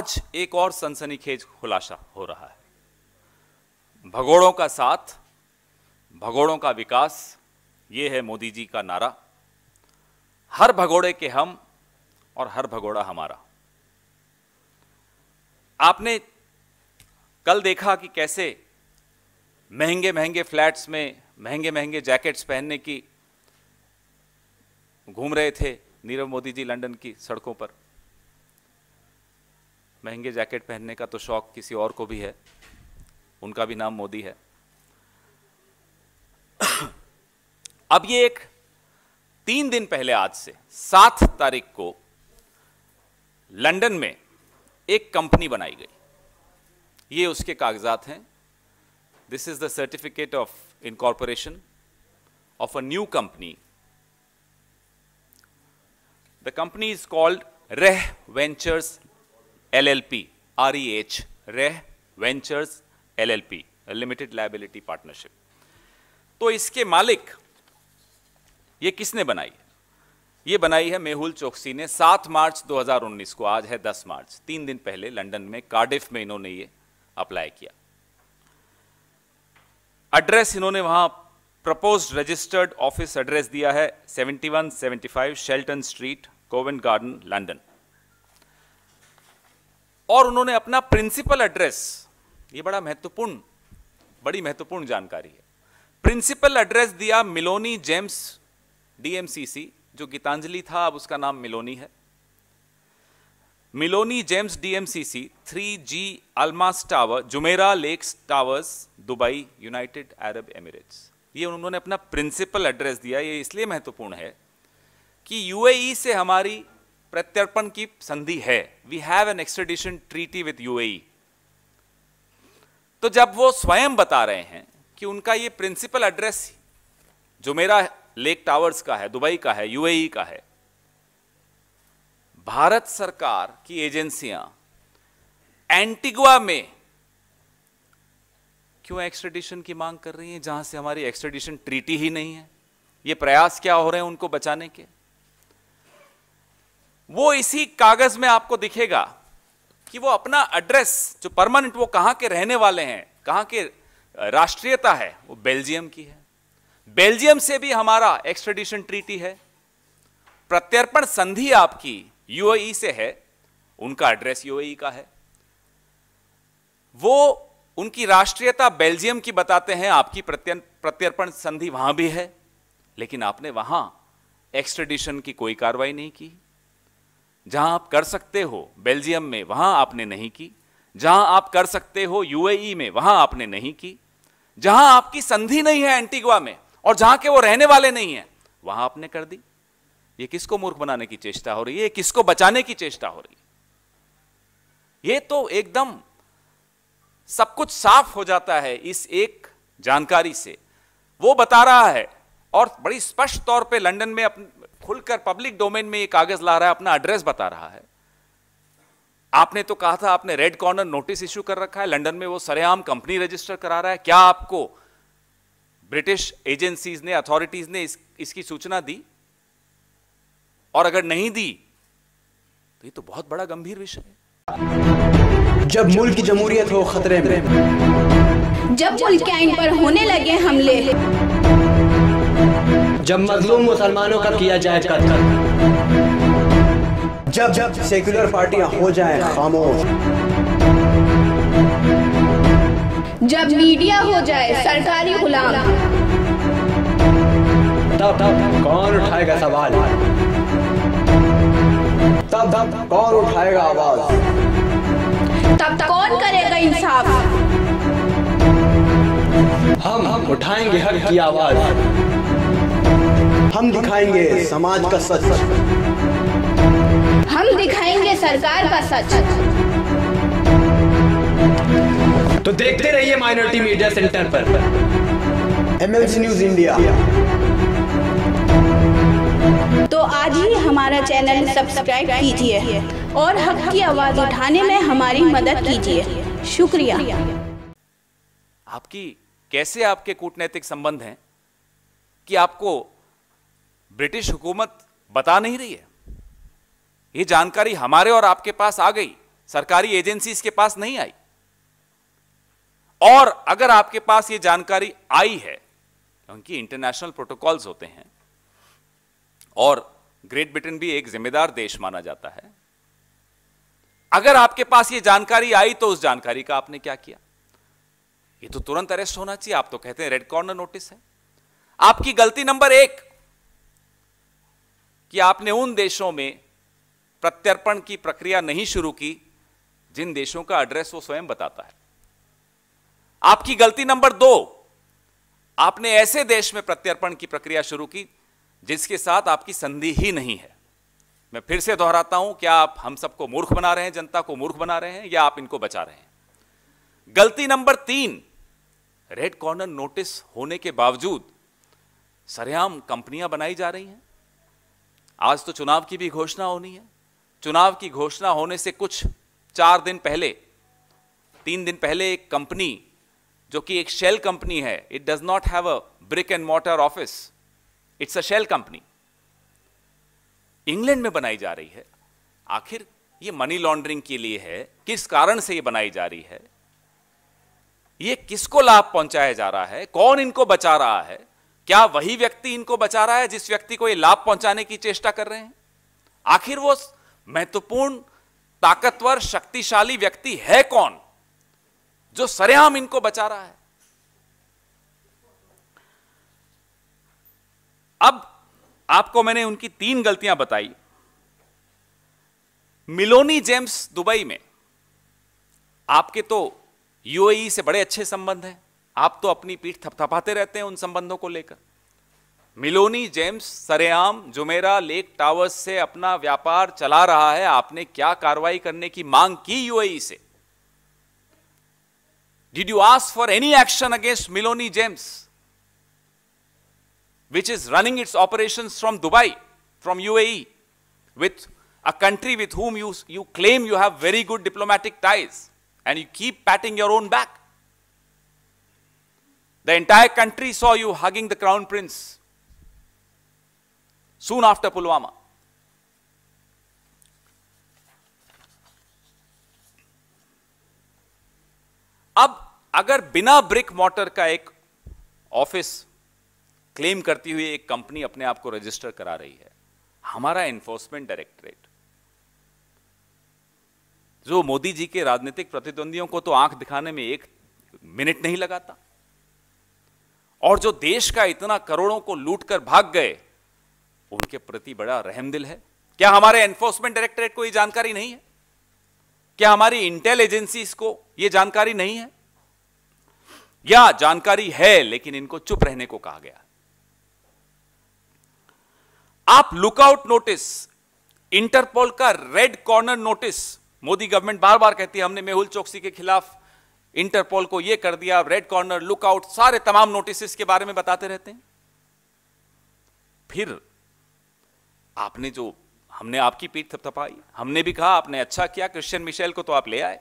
आज एक और सनसनीखेज खुलासा हो रहा है भगोड़ों का साथ भगोड़ों का विकास ये है मोदी जी का नारा हर भगोड़े के हम और हर भगोड़ा हमारा आपने कल देखा कि कैसे महंगे महंगे फ्लैट्स में महंगे महंगे जैकेट्स पहनने की घूम रहे थे नीरव मोदी जी लंदन की सड़कों पर महंगे जैकेट पहनने का तो शौक़ किसी और को भी है उनका भी नाम मोदी है अब ये एक तीन दिन पहले आज से सात तारीख को लंदन में एक कंपनी बनाई गई ये उसके कागजात हैं this is the certificate of incorporation of a new company the company is called Reh ventures LLP REH Reh ventures LLP limited liability partnership तो इसके मालिक ये किसने बनाई ये बनाई है मेहुल चौकसी ने 7 मार्च 2019 को आज है 10 मार्च तीन दिन पहले लंदन में कार्डिफ में इन्होंने ये अप्लाई किया एड्रेस इन्होंने वहां प्रपोज रजिस्टर्ड ऑफिस एड्रेस दिया है 7175 Shelton Street Covent Garden London और उन्होंने अपना प्रिंसिपल एड्रेस ये बड़ा महत्वपूर्ण बड़ी महत्वपूर्ण जानकारी है प्रिंसिपल एड्रेस दिया मिलोनी जेम्स डीएमसीसी जो गीतांजलि था अब उसका नाम मिलोनी है Miloni Gems DMCC G Almas Tower Jumeirah Lakes Towers Dubai United Arab Emirates ये उन्होंने अपना प्रिंसिपल एड्रेस दिया ये इसलिए महत्वपूर्ण है कि यूएई से हमारी प्रत्यर्पण की संधि है we have an extradition treaty with UAE तो जब वो स्वयं बता रहे हैं कि उनका ये प्रिंसिपल एड्रेस जो मेरा लेक टावर्स का है दुबई का है यूएई e का है भारत सरकार की एजेंसियां एंटीगुआ में क्यों एक्सट्रेडिशन की मांग कर रही हैं जहां से हमारी एक्सट्रेडिशन ट्रीटी ही नहीं है ये प्रयास क्या हो रहे हैं उनको बचाने के वो इसी कागज में आपको दिखेगा कि वो अपना एड्रेस जो परमानेंट वो कहां के रहने वाले हैं कहां के राष्ट्रीयता है वो बेल्जियम की है बेल्जियम से भी हमारा एक्सट्रेडिशन ट्रीटी है प्रत्यर्पण संधि आपकी यूएई e से है उनका एड्रेस यूएई e का है वो उनकी राष्ट्रीयता बेल्जियम की बताते हैं आपकी प्रत्यर्पण संधि वहां भी है लेकिन आपने वहां एक्सट्रेडिशन की कोई कार्रवाई नहीं की जहां आप कर सकते हो बेल्जियम में वहां आपने नहीं की जहां आप कर सकते हो यूएई में वहां आपने नहीं की जहां आपकी संधि नहीं है एंटीगुआ में और जहां के वो रहने वाले नहीं है वहां आपने कर दी ये किसको मूर्ख बनाने की चेष्टा हो रही है किसको बचाने की चेष्टा हो रही है ये तो एकदम सब कुछ साफ हो जाता है इस एक जानकारी से वो बता रहा है और बड़ी स्पष्ट तौर पे लंदन में खुलकर पब्लिक डोमेन में ये कागज ला रहा है अपना एड्रेस बता रहा है आपने तो कहा था आपने रेड कॉर्नर नोटिस इश्यू कर रखा है लंदन में वो सरेआम कंपनी रजिस्टर करा रहा है क्या आपको ब्रिटिश एजेंसीज ने अथॉरिटीज ने इस, इसकी सूचना दी और अगर नहीं दी तो ये तो बहुत बड़ा गंभीर विषय है जब मुल्क की जमहूरियत हो खतरे में जब मुल्क के आइन पर होने लगे हमले जब मजलूम मुसलमानों का किया जाए कत्ल जब जब सेक्युलर पार्टियां हो जाए खामोश जब मीडिया हो जाए सरकारी गुलाम तब तब कौन उठाएगा सवाल तब तब कौन उठाएगा आवाज तब तक कौन करेगा इंसाफ हम हम उठाएंगे हर की आवाज हम दिखाएंगे समाज का सच हम दिखाएंगे सरकार का सच तो देखते रहिए माइनॉरिटी मीडिया सेंटर पर एमएलसी न्यूज इंडिया तो आज ही हमारा चैनल सब्सक्राइब कीजिए और हक की आवाज उठाने में हमारी मदद कीजिए शुक्रिया आपकी कैसे आपके कूटनैतिक संबंध हैं कि आपको ब्रिटिश हुकूमत बता नहीं रही है ये जानकारी हमारे और आपके पास आ गई सरकारी एजेंसी के पास नहीं आई और अगर आपके पास ये जानकारी आई है क्योंकि इंटरनेशनल प्रोटोकॉल्स होते हैं और ग्रेट ब्रिटेन भी एक जिम्मेदार देश माना जाता है अगर आपके पास ये जानकारी आई तो उस जानकारी का आपने क्या किया ये तो तुरंत अरेस्ट होना चाहिए आप तो कहते हैं रेड कॉर्नर नोटिस है आपकी गलती नंबर एक कि आपने उन देशों में प्रत्यर्पण की प्रक्रिया नहीं शुरू की जिन देशों का एड्रेस वो स्वयं बताता है आपकी गलती नंबर दो आपने ऐसे देश में प्रत्यर्पण की प्रक्रिया शुरू की जिसके साथ आपकी संधि ही नहीं है मैं फिर से दोहराता हूं क्या आप हम सबको मूर्ख बना रहे हैं जनता को मूर्ख बना रहे हैं या आप इनको बचा रहे हैं गलती नंबर तीन रेड कॉर्नर नोटिस होने के बावजूद सरेआम कंपनियां बनाई जा रही हैं आज तो चुनाव की भी घोषणा होनी है चुनाव की घोषणा होने से कुछ चार दिन पहले तीन दिन पहले एक कंपनी जो कि एक शेल कंपनी है it does not have a brick and mortar office it's a shell company England में बनाई जा रही है आखिर यह मनी लॉन्ड्रिंग के लिए है किस कारण से यह बनाई जा रही है ये किसको लाभ पहुंचाया जा रहा है कौन इनको बचा रहा है क्या वही व्यक्ति इनको बचा रहा है जिस व्यक्ति को ये लाभ पहुंचाने की चेष्टा कर रहे हैं आखिर वो महत्वपूर्ण ताकतवर शक्तिशाली व्यक्ति है कौन जो सरेआम इनको बचा रहा है अब आपको मैंने उनकी तीन गलतियां बताई मिलोनी जेम्स दुबई में आपके तो यूएई से बड़े अच्छे संबंध हैं आप तो अपनी पीठ थपथपाते रहते हैं उन संबंधों को लेकर मिलोनी जेम्स सरेआम जुमेरा लेक टावर्स से अपना व्यापार चला रहा है आपने क्या कार्रवाई करने की मांग की यूएई से did you ask for any action against Miloni Gems which is running its operation from Dubai from UAE with a country with whom you you claim you have very good diplomatic ties and you keep patting your own back The entire country saw you hugging the crown prince soon after Pulwama. अब अगर बिना brick motor का एक office claim करती हुई एक company अपने आप को रजिस्टर करा रही है हमारा एनफोर्समेंट डायरेक्टरेट जो मोदी जी के राजनीतिक प्रतिद्वंदियों को तो आंख दिखाने में एक मिनट नहीं लगाता और जो देश का इतना करोड़ों को लूटकर भाग गए उनके प्रति बड़ा रहम दिल है क्या हमारे एनफोर्समेंट डायरेक्टरेट को यह जानकारी नहीं है क्या हमारी इंटेल एजेंसी को यह जानकारी नहीं है या जानकारी है लेकिन इनको चुप रहने को कहा गया आप लुकआउट नोटिस इंटरपोल का red corner notice Modi government बार बार कहती है हमने मेहुल चौकसी के खिलाफ इंटरपोल को यह कर दिया रेड कॉर्नर लुकआउट सारे तमाम नोटिस के बारे में बताते रहते हैं फिर आपने जो हमने आपकी पीठ थपथपाई हमने भी कहा आपने अच्छा किया क्रिश्चियन मिशेल को तो आप ले आए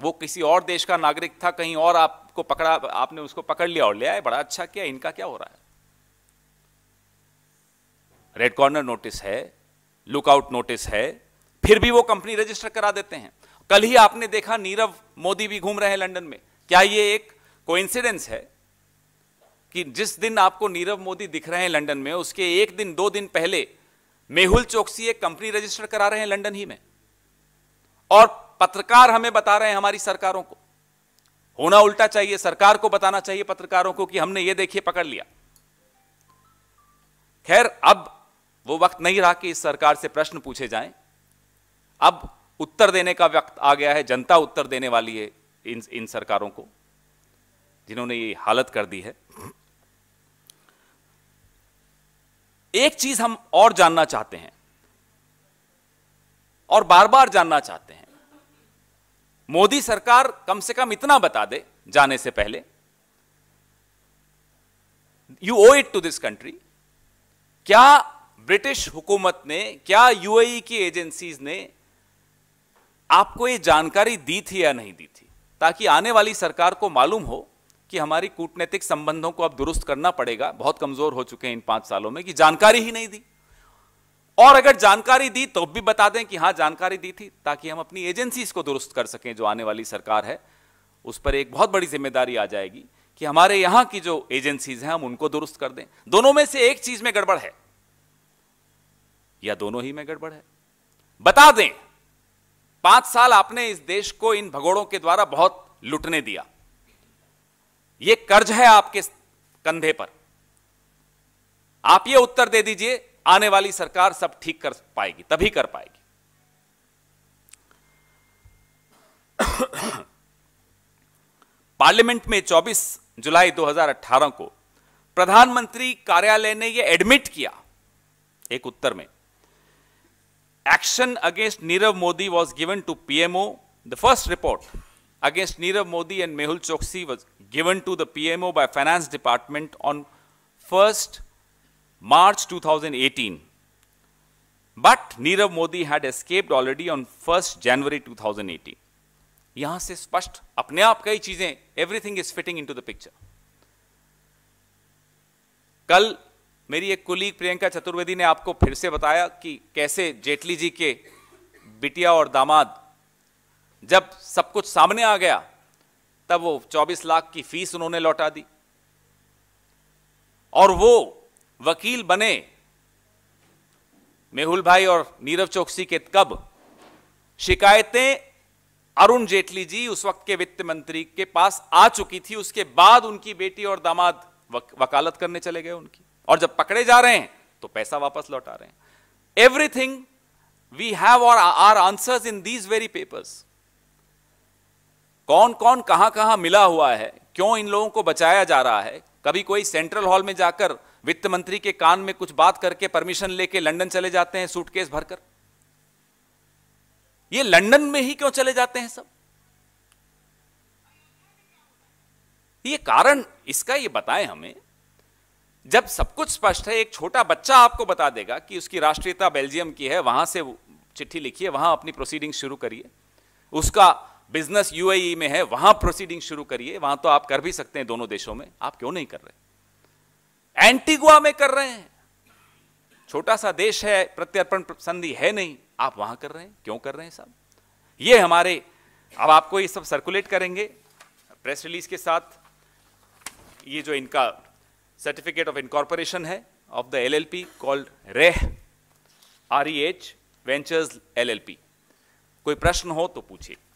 वो किसी और देश का नागरिक था कहीं और आपको पकड़ा आपने उसको पकड़ लिया और ले आए बड़ा अच्छा किया इनका क्या हो रहा है रेड कॉर्नर नोटिस है लुकआउट नोटिस है फिर भी वो कंपनी रजिस्टर करा देते हैं कल ही आपने देखा नीरव मोदी भी घूम रहे हैं लंदन में क्या ये एक कोइंसिडेंस है कि जिस दिन आपको नीरव मोदी दिख रहे हैं लंदन में उसके एक दिन दो दिन पहले मेहुल चौकसी एक कंपनी रजिस्टर करा रहे हैं लंदन ही में और पत्रकार हमें बता रहे हैं हमारी सरकारों को होना उल्टा चाहिए सरकार को बताना चाहिए पत्रकारों को कि हमने ये देखिए पकड़ लिया खैर अब वो वक्त नहीं रहा कि इस सरकार से प्रश्न पूछे जाएं अब उत्तर देने का वक्त आ गया है जनता उत्तर देने वाली है इन इन सरकारों को जिन्होंने ये हालत कर दी है एक चीज हम और जानना चाहते हैं और बार बार जानना चाहते हैं मोदी सरकार कम से कम इतना बता दे जाने से पहले you owe it to this country क्या ब्रिटिश हुकूमत ने क्या यूएई e की एजेंसीज ने आपको ये जानकारी दी थी या नहीं दी थी ताकि आने वाली सरकार को मालूम हो कि हमारी कूटनीतिक संबंधों को अब दुरुस्त करना पड़ेगा बहुत कमजोर हो चुके हैं इन पांच सालों में कि जानकारी ही नहीं दी और अगर जानकारी दी तो भी बता दें कि हाँ जानकारी दी थी ताकि हम अपनी एजेंसीज को दुरुस्त कर सकें जो आने वाली सरकार है उस पर एक बहुत बड़ी जिम्मेदारी आ जाएगी कि हमारे यहां की जो एजेंसीज हैं हम उनको दुरुस्त कर दें दोनों में से एक चीज में गड़बड़ है या दोनों ही में गड़बड़ है बता दें पांच साल आपने इस देश को इन भगोड़ों के द्वारा बहुत लुटने दिया यह कर्ज है आपके कंधे पर आप ये उत्तर दे दीजिए आने वाली सरकार सब ठीक कर पाएगी तभी कर पाएगी पार्लियामेंट में 24 जुलाई 2018 को प्रधानमंत्री कार्यालय ने यह एडमिट किया एक उत्तर में action against Nirav Modi was given to PMO. The first report against Nirav Modi and Mehul Choksi was given to the PMO by Finance Department on 1st March 2018. But Nirav Modi had escaped already on 1st January 2018. यहां से स्पष्ट अपने आप कई चीजें everything is fitting into the picture कल मेरी एक कुलीग प्रियंका चतुर्वेदी ने आपको फिर से बताया कि कैसे जेटली जी के बिटिया और दामाद जब सब कुछ सामने आ गया तब वो 24 लाख की फीस उन्होंने लौटा दी और वो वकील बने मेहुल भाई और नीरव चौकसी के कब शिकायतें अरुण जेटली जी उस वक्त के वित्त मंत्री के पास आ चुकी थी उसके बाद उनकी बेटी और दामाद वक, वकालत करने चले गए उनकी और जब पकड़े जा रहे हैं तो पैसा वापस लौटा रहे हैं एवरीथिंग वी हैव और are answers in these very papers कौन कौन कहां कहां मिला हुआ है क्यों इन लोगों को बचाया जा रहा है कभी कोई सेंट्रल हॉल में जाकर वित्त मंत्री के कान में कुछ बात करके परमिशन लेके लंदन चले जाते हैं सूटकेस भरकर ये लंदन में ही क्यों चले जाते हैं सब ये कारण इसका ये बताएं हमें जब सब कुछ स्पष्ट है एक छोटा बच्चा आपको बता देगा कि उसकी राष्ट्रीयता बेल्जियम की है वहां से चिट्ठी लिखिए वहां अपनी प्रोसीडिंग शुरू करिए उसका बिजनेस यूएई e में है वहां प्रोसीडिंग शुरू करिए वहां तो आप कर भी सकते हैं दोनों देशों में आप क्यों नहीं कर रहे एंटीगुआ में कर रहे हैं छोटा सा देश है प्रत्यर्पण संधि है नहीं आप वहां कर रहे हैं क्यों कर रहे हैं सब ये हमारे अब आपको ये सब सर्कुलेट करेंगे प्रेस रिलीज के साथ ये जो इनका सर्टिफिकेट ऑफ इनकॉर्पोरेशन है of the LLP called Reh R E H ventures LLP कोई प्रश्न हो तो पूछिए